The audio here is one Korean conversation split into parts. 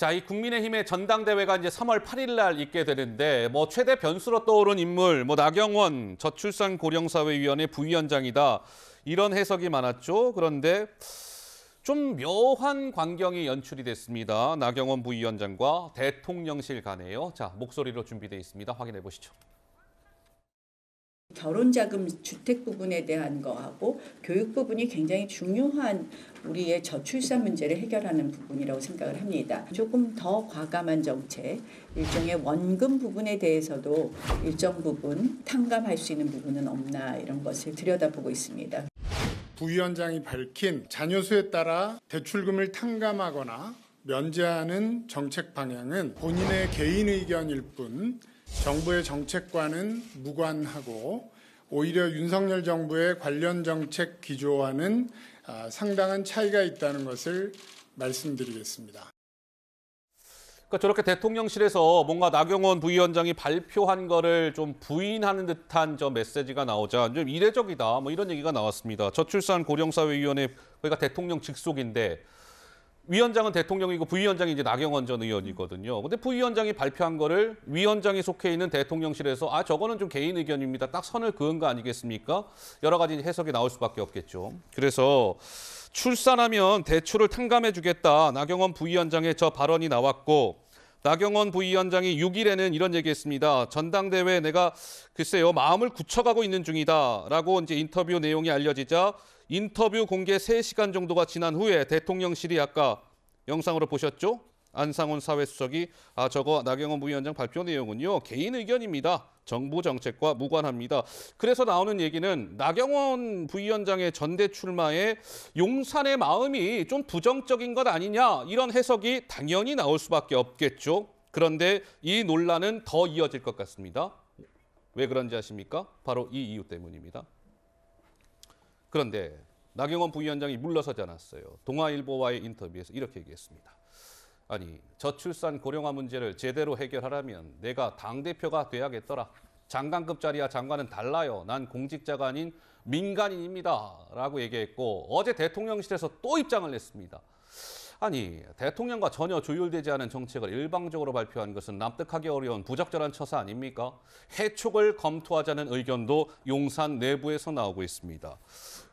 자, 이 국민의힘의 전당대회가 이제 3월 8일 날 있게 되는데 뭐 최대 변수로 떠오른 인물 뭐 나경원 저출산 고령사회위원회 부위원장이다. 이런 해석이 많았죠. 그런데 좀 묘한 광경이 연출이 됐습니다. 나경원 부위원장과 대통령실 간에요. 자, 목소리로 준비되어 있습니다. 확인해 보시죠. 결혼자금 주택 부분에 대한 거하고 교육 부분이 굉장히 중요한 우리의 저출산 문제를 해결하는 부분이라고 생각을 합니다. 조금 더 과감한 정책, 일종의 원금 부분에 대해서도 일정 부분 탕감할 수 있는 부분은 없나 이런 것을 들여다보고 있습니다. 부위원장이 밝힌 자녀수에 따라 대출금을 탕감하거나 면제하는 정책 방향은 본인의 개인 의견일 뿐 정부의 정책과는 무관하고 오히려 윤석열 정부의 관련 정책 기조와는 아, 상당한 차이가 있다는 것을 말씀드리겠습니다. 그러니까 저렇게 대통령실에서 뭔가 나경원 부위원장이 발표한 거를 좀 부인하는 듯한 저 메시지가 나오자 좀 이례적이다 뭐 이런 얘기가 나왔습니다. 저출산 고령사회위원회 그러니까 대통령 직속인데 위원장은 대통령이고 부위원장이 이제 나경원 전 의원이거든요. 근데 부위원장이 발표한 거를 위원장이 속해 있는 대통령실에서 아 저거는 좀 개인 의견입니다. 딱 선을 그은 거 아니겠습니까? 여러 가지 해석이 나올 수밖에 없겠죠. 그래서 출산하면 대출을 탕감해 주겠다. 나경원 부위원장의 저 발언이 나왔고 나경원 부위원장이 6일에는 이런 얘기했습니다. 전당대회 내가 글쎄요 마음을 굳혀가고 있는 중이다라고 이제 인터뷰 내용이 알려지자 인터뷰 공개 3시간 정도가 지난 후에 대통령실이 아까 영상으로 보셨죠? 안상훈 사회수석이 아 저거 나경원 부위원장 발표 내용은요 개인 의견입니다. 정부 정책과 무관합니다. 그래서 나오는 얘기는 나경원 부위원장의 전대 출마에 용산의 마음이 좀 부정적인 것 아니냐 이런 해석이 당연히 나올 수밖에 없겠죠. 그런데 이 논란은 더 이어질 것 같습니다. 왜 그런지 아십니까? 바로 이 이유 때문입니다. 그런데 나경원 부위원장이 물러서지 않았어요. 동아일보와의 인터뷰에서 이렇게 얘기했습니다. 아니 저출산 고령화 문제를 제대로 해결하려면 내가 당 대표가 돼야겠더라. 장관급 자리와 장관은 달라요. 난 공직자가 아닌 민간인입니다. 라고 얘기했고 어제 대통령실에서 또 입장을 냈습니다. 아니 대통령과 전혀 조율되지 않은 정책을 일방적으로 발표한 것은 납득하기 어려운 부적절한 처사 아닙니까? 해촉을 검토하자는 의견도 용산 내부에서 나오고 있습니다.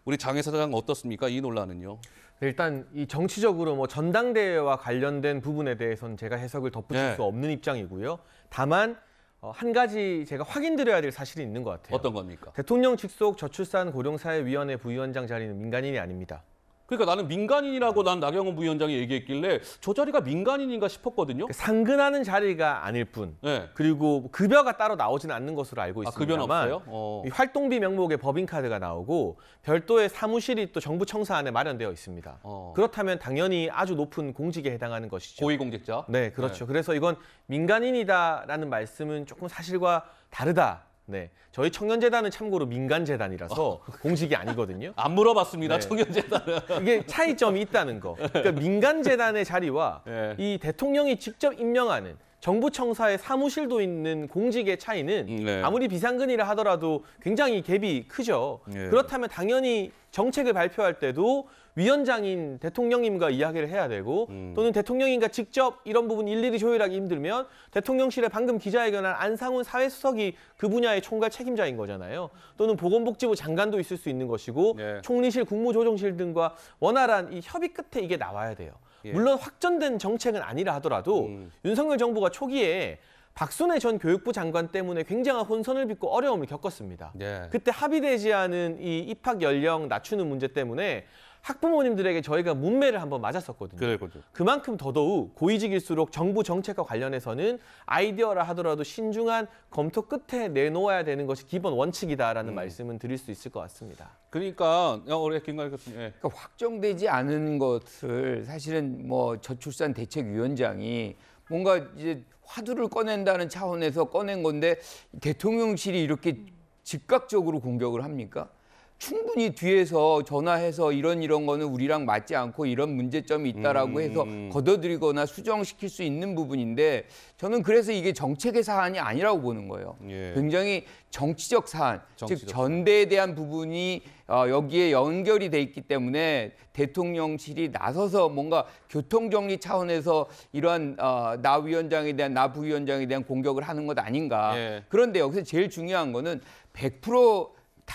우리 장혜사장 어떻습니까? 이 논란은요. 일단 이 정치적으로 뭐 전당대회와 관련된 부분에 대해서는 제가 해석을 덧붙일 네. 수 없는 입장이고요. 다만 어, 한 가지 제가 확인드려야 될 사실이 있는 것 같아요. 어떤 겁니까? 대통령 직속 저출산 고령사회위원회 부위원장 자리는 민간인이 아닙니다. 그러니까 나는 민간인이라고 난 나경원 부위원장이 얘기했길래 저 자리가 민간인인가 싶었거든요. 그러니까 상근하는 자리가 아닐 뿐. 네. 그리고 급여가 따로 나오지는 않는 것으로 알고 아, 있습니다만 없어요? 어. 이 활동비 명목의 법인카드가 나오고 별도의 사무실이 또 정부 청사 안에 마련되어 있습니다. 어. 그렇다면 당연히 아주 높은 공직에 해당하는 것이죠. 고위공직자. 네, 그렇죠. 네. 그래서 이건 민간인이다라는 말씀은 조금 사실과 다르다. 네, 저희 청년재단은 참고로 민간재단이라서 어. 공식이 아니거든요. 안 물어봤습니다. 네. 청년재단은. 이게 차이점이 있다는 거. 그러니까 네. 민간재단의 자리와 네. 이 대통령이 직접 임명하는 정부청사의 사무실도 있는 공직의 차이는 음, 네. 아무리 비상근이라 하더라도 굉장히 갭이 크죠. 네. 그렇다면 당연히 정책을 발표할 때도 위원장인 대통령님과 이야기를 해야 되고 음. 또는 대통령님과 직접 이런 부분 일일이 조율하기 힘들면 대통령실에 방금 기자회견한 안상훈 사회수석이 그 분야의 총괄 책임자인 거잖아요. 또는 보건복지부 장관도 있을 수 있는 것이고 네. 총리실 국무조정실 등과 원활한 이 협의 끝에 이게 나와야 돼요. 예. 물론 확전된 정책은 아니라 하더라도 음. 윤석열 정부가 초기에 박순애 전 교육부 장관 때문에 굉장한 혼선을 빚고 어려움을 겪었습니다. 예. 그때 합의되지 않은 이 입학 연령 낮추는 문제 때문에 학부모님들에게 저희가 문매를 한 번 맞았었거든요. 그래거든. 그만큼 더더욱 고위직일수록 정부 정책과 관련해서는 아이디어라 하더라도 신중한 검토 끝에 내놓아야 되는 것이 기본 원칙이다라는 음. 말씀은 드릴 수 있을 것 같습니다. 그러니까 우리 김관 교수님. 예. 그러니까 확정되지 않은 것을 사실은 뭐 저출산 대책위원장이 뭔가 이제 화두를 꺼낸다는 차원에서 꺼낸 건데 대통령실이 이렇게 즉각적으로 공격을 합니까? 충분히 뒤에서 전화해서 이런 이런 거는 우리랑 맞지 않고 이런 문제점이 있다라고 음. 해서 음. 걷어들이거나 수정시킬 수 있는 부분인데 저는 그래서 이게 정책의 사안이 아니라고 보는 거예요. 예. 굉장히 정치적 사안, 정치적 즉 전대에 대한 부분이 어, 여기에 연결이 돼 있기 때문에 대통령실이 나서서 뭔가 교통정리 차원에서 이러한 어, 나 위원장에 대한 나 부위원장에 대한 공격을 하는 것 아닌가. 예. 그런데 여기서 제일 중요한 거는 100%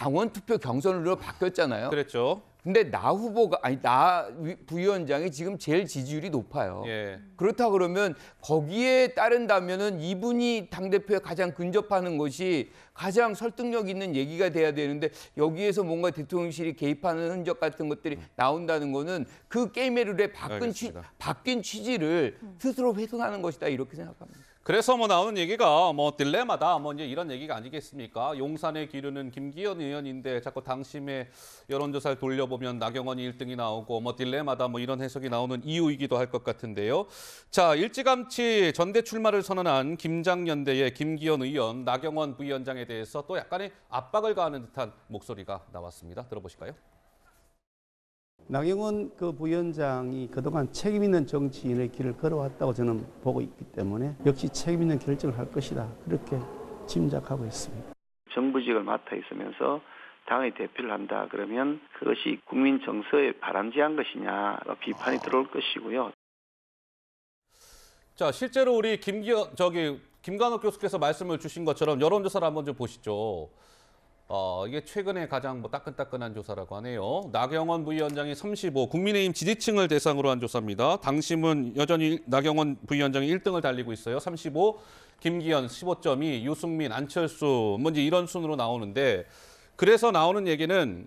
당원 투표 경선으로 바뀌었잖아요. 그랬죠. 근데 나 후보가 아니 나 부위원장이 지금 제일 지지율이 높아요. 예. 그렇다 그러면 거기에 따른다면은 이분이 당 대표에 가장 근접하는 것이 가장 설득력 있는 얘기가 돼야 되는데 여기에서 뭔가 대통령실이 개입하는 흔적 같은 것들이 음. 나온다는 거는 그 게임의 룰에 바뀐, 취, 바뀐 취지를 스스로 훼손하는 것이다 이렇게 생각합니다. 그래서 뭐 나오는 얘기가 뭐 딜레마다 뭐 이제 이런 얘기가 아니겠습니까? 용산에기르는 김기현 의원인데 자꾸 당심의 여론조사를 돌려보면 나경원이 1등이 나오고 뭐 딜레마다 뭐 이런 해석이 나오는 이유이기도 할 것 같은데요. 자 일찌감치 전대 출마를 선언한 김장연대의 김기현 의원, 나경원 부위원장에 대해서 또 약간의 압박을 가하는 듯한 목소리가 나왔습니다. 들어보실까요? 나경원 그 부위원장이 그동안 책임있는 정치인의 길을 걸어왔다고 저는 보고 있기 때문에 역시 책임있는 결정을 할 것이다. 그렇게 짐작하고 있습니다. 정부직을 맡아 있으면서 당의 대표를 한다. 그러면 그것이 국민 정서에 바람직한 것이냐 비판이 들어올 것이고요. 자, 실제로 우리 김기 저기 김관옥 교수께서 말씀을 주신 것처럼 여론조사를 한번 좀 보시죠. 어, 이게 최근에 가장 뭐 따끈따끈한 조사라고 하네요. 나경원 부위원장이 35 국민의힘 지지층을 대상으로 한 조사입니다. 당심은 여전히 나경원 부위원장이 1등을 달리고 있어요. 35, 김기현 15.2, 유승민, 안철수 뭔지 뭐 이런 순으로 나오는데 그래서 나오는 얘기는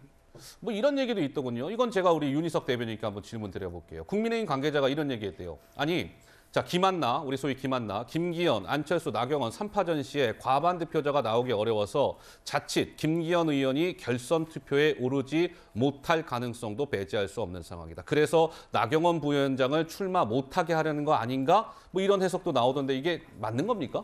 뭐 이런 얘기도 있더군요. 이건 제가 우리 윤희석 대변인께 한번 질문 드려볼게요. 국민의힘 관계자가 이런 얘기했대요. 아니 자, 김한나, 우리 소위 김한나, 김기현, 안철수, 나경원 3파전 시에 과반 득표자가 나오기 어려워서 자칫 김기현 의원이 결선 투표에 오르지 못할 가능성도 배제할 수 없는 상황이다. 그래서 나경원 부위원장을 출마 못하게 하려는 거 아닌가? 뭐 이런 해석도 나오던데 이게 맞는 겁니까?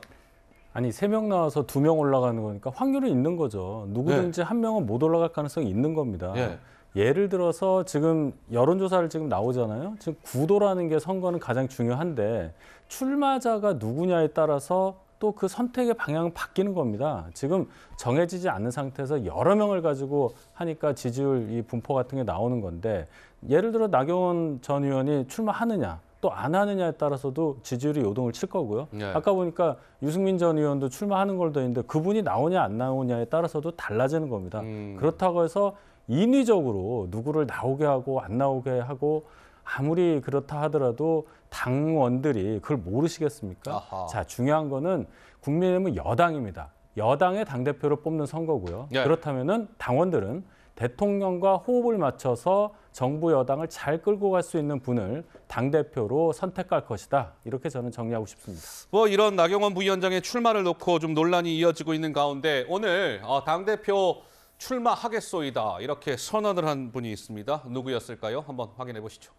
아니 세 명 나와서 두 명 올라가는 거니까 확률은 있는 거죠. 누구든지 네. 한 명은 못 올라갈 가능성이 있는 겁니다. 네. 예를 들어서 지금 여론조사를 지금 나오잖아요. 지금 구도라는 게 선거는 가장 중요한데 출마자가 누구냐에 따라서 또 그 선택의 방향은 바뀌는 겁니다. 지금 정해지지 않는 상태에서 여러 명을 가지고 하니까 지지율 이 분포 같은 게 나오는 건데 예를 들어 나경원 전 의원이 출마하느냐 또 안 하느냐에 따라서도 지지율이 요동을 칠 거고요. 네. 아까 보니까 유승민 전 의원도 출마하는 걸로 있는데 그분이 나오냐 안 나오냐에 따라서도 달라지는 겁니다. 음. 그렇다고 해서 인위적으로 누구를 나오게 하고 안 나오게 하고 아무리 그렇다 하더라도 당원들이 그걸 모르시겠습니까? 아하. 자 중요한 거는 국민의힘은 여당입니다. 여당의 당 대표를 뽑는 선거고요. 네. 그렇다면 당원들은 대통령과 호흡을 맞춰서 정부 여당을 잘 끌고 갈 수 있는 분을 당 대표로 선택할 것이다. 이렇게 저는 정리하고 싶습니다. 뭐 이런 나경원 부위원장의 출마를 놓고 좀 논란이 이어지고 있는 가운데 오늘 어, 당 대표 출마하겠소이다 이렇게 선언을 한 분이 있습니다. 누구였을까요? 한번 확인해 보시죠.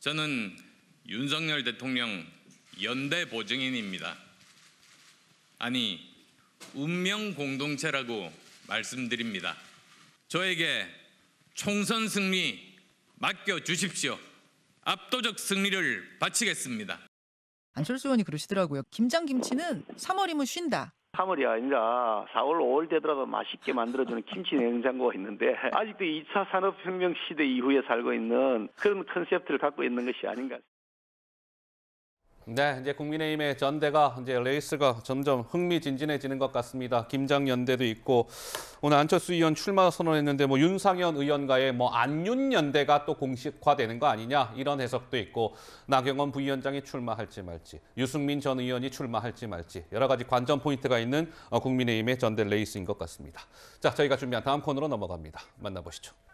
저는 윤석열 대통령 연대 보증인입니다. 아니 운명 공동체라고 말씀드립니다. 저에게 총선 승리 맡겨 주십시오. 압도적 승리를 바치겠습니다. 안철수 의원이 그러시더라고요. 김장 김치는 3월이면 쉰다. 3월이 아니라 4월, 5월 되더라도 맛있게 만들어주는 김치 냉장고가 있는데 아직도 2차 산업혁명 시대 이후에 살고 있는 그런 컨셉트를 갖고 있는 것이 아닌가. 네, 이제 국민의힘의 전대가 이제 레이스가 점점 흥미진진해지는 것 같습니다. 김장연대도 있고 오늘 안철수 의원 출마 선언했는데 뭐 윤상현 의원과의 뭐 안윤연대가 또 공식화되는 거 아니냐 이런 해석도 있고 나경원 부위원장이 출마할지 말지 유승민 전 의원이 출마할지 말지 여러 가지 관전 포인트가 있는 어, 국민의힘의 전대 레이스인 것 같습니다. 자, 저희가 준비한 다음 코너로 넘어갑니다. 만나보시죠.